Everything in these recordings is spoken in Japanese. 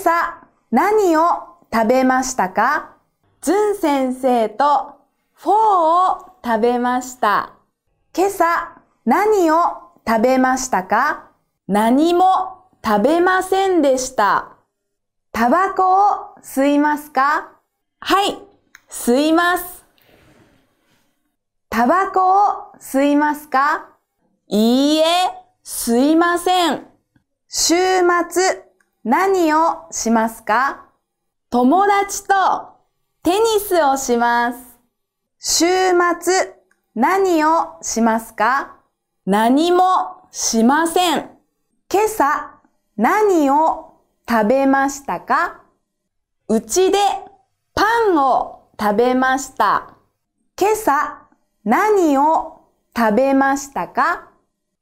朝何を食べましたかずん先生とフォーを食べました。今朝何を食べましたか何も食べませんでした。タバコを吸いますかはい、吸います。タバコを吸いますかいいえ、吸いません。週末何をしますか友達とテニスをします。週末何をしますか何もしません。今朝何を食べましたかうちでパンを食べました。今朝何を食べましたか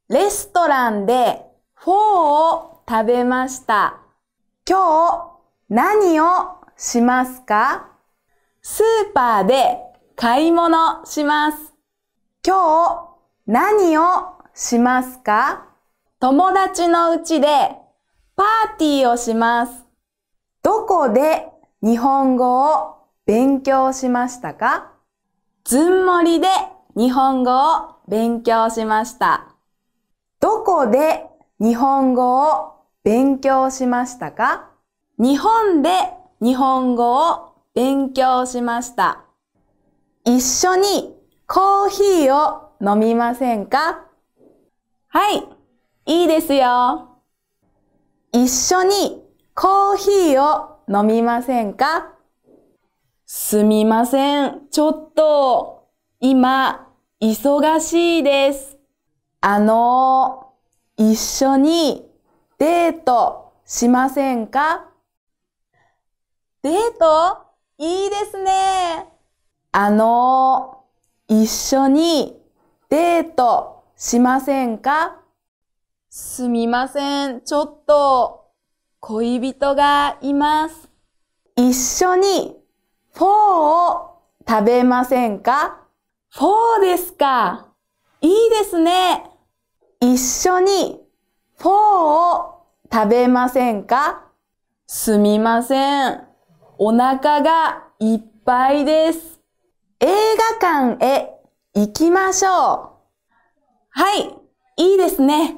レストランでフォーを食べました。今日何をしますかスーパーで買い物します。今日何をしますか友達の家でパーティーをします。どこで日本語を勉強しましたかずんもりで日本語を勉強しました。どこで日本語を勉強しましたか日本で日本語を勉強しました。一緒にコーヒーを飲みませんかはい、いいですよ。一緒にコーヒーを飲みませんかすみません。ちょっと、今、忙しいです。あの、一緒にデートしませんかデートいいですね。あの一緒にデートしませんかすみません。ちょっと恋人がいます。一緒にフォーを食べませんかフォーですか。いいですね。一緒にフォーを食べませんかすみません。お腹がいっぱいです。映画館へ行きましょう。はい、いいですね。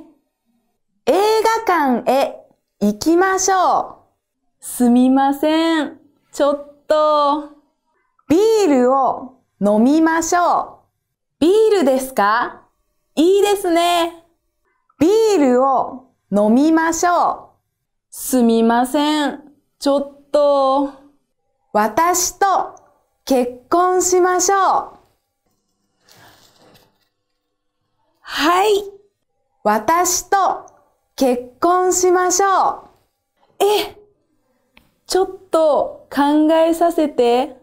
映画館へ行きましょう。すみません。ちょっと。ビールを飲みましょう。ビールですかいいですね。ビールを飲みましょう。すみません。ちょっと。私と結婚しましょう。はい。私と結婚しましょう。え、ちょっと考えさせて。